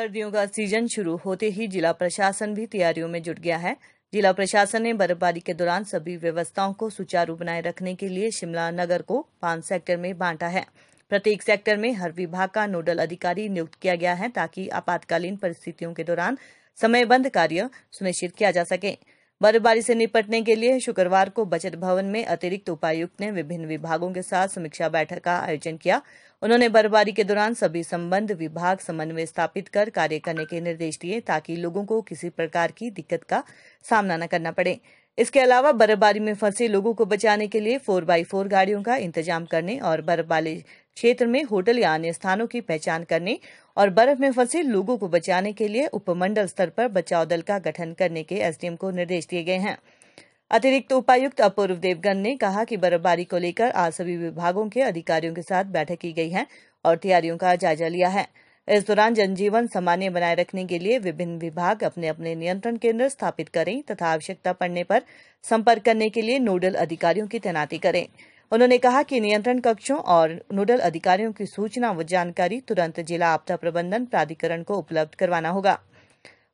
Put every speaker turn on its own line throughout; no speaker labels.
सर्दियों का सीजन शुरू होते ही जिला प्रशासन भी तैयारियों में जुट गया है जिला प्रशासन ने बर्फबारी के दौरान सभी व्यवस्थाओं को सुचारू बनाए रखने के लिए शिमला नगर को पांच सेक्टर में बांटा है प्रत्येक सेक्टर में हर विभाग का नोडल अधिकारी नियुक्त किया गया है ताकि आपातकालीन परिस्थितियों के दौरान समयबद्ध कार्य सुनिश्चित किया जा सके बर्फबारी से निपटने के लिए शुक्रवार को बचत भवन में अतिरिक्त उपायुक्त ने विभिन्न विभागों के साथ समीक्षा बैठक का आयोजन किया उन्होंने बर्फबारी के दौरान सभी संबंध विभाग समन्वय स्थापित कर कार्य करने के निर्देश दिए ताकि लोगों को किसी प्रकार की दिक्कत का सामना न करना पड़े इसके अलावा बर्फबारी में फंसे लोगों को बचाने के लिए फोर बाई फोर गाड़ियों का इंतजाम करने और बर्फबारी क्षेत्र में होटल या अन्य स्थानों की पहचान करने और बर्फ में फंसे लोगों को बचाने के लिए उपमंडल स्तर पर बचाव दल का गठन करने के एसडीएम को निर्देश दिए गए हैं अतिरिक्त उपायुक्त अपूर्व देवगन ने कहा कि बर्फबारी को लेकर आज सभी विभागों के अधिकारियों के साथ बैठक की गई है और तैयारियों का जायजा लिया है इस दौरान जनजीवन सामान्य बनाए रखने के लिए विभिन्न विभाग अपने अपने नियंत्रण केंद्र स्थापित करें तथा आवश्यकता पड़ने पर संपर्क करने के लिए नोडल अधिकारियों की तैनाती करें उन्होंने कहा कि नियंत्रण कक्षों और नोडल अधिकारियों की सूचना व जानकारी तुरंत जिला आपदा प्रबंधन प्राधिकरण को उपलब्ध करवाना होगा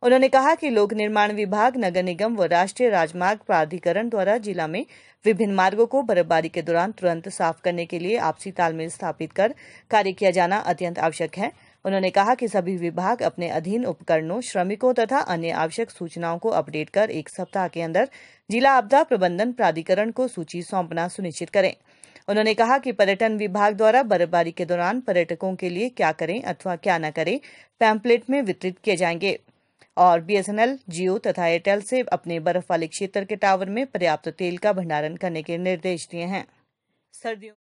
उन्होंने कहा कि लोक निर्माण विभाग नगर निगम व राष्ट्रीय राजमार्ग प्राधिकरण द्वारा जिला में विभिन्न मार्गों को बर्फबारी के दौरान तुरंत साफ करने के लिए आपसी तालमेल स्थापित कर कार्य किया जाना अत्यंत आवश्यक है उन्होंने कहा कि सभी विभाग अपने अधीन उपकरणों श्रमिकों तथा अन्य आवश्यक सूचनाओं को अपडेट कर एक सप्ताह के अंदर जिला आपदा प्रबंधन प्राधिकरण को सूची सौंपना सुनिश्चित करें उन्होंने कहा कि पर्यटन विभाग द्वारा बर्फबारी के दौरान पर्यटकों के लिए क्या करें अथवा क्या न करें पैम्पलेट में वितरित किए जाएंगे और बीएसएनएल जियो तथा एयरटेल से अपने बर्फ वाले क्षेत्र के टावर में पर्याप्त तेल का भंडारण करने के निर्देश दिए हैं सर्दियों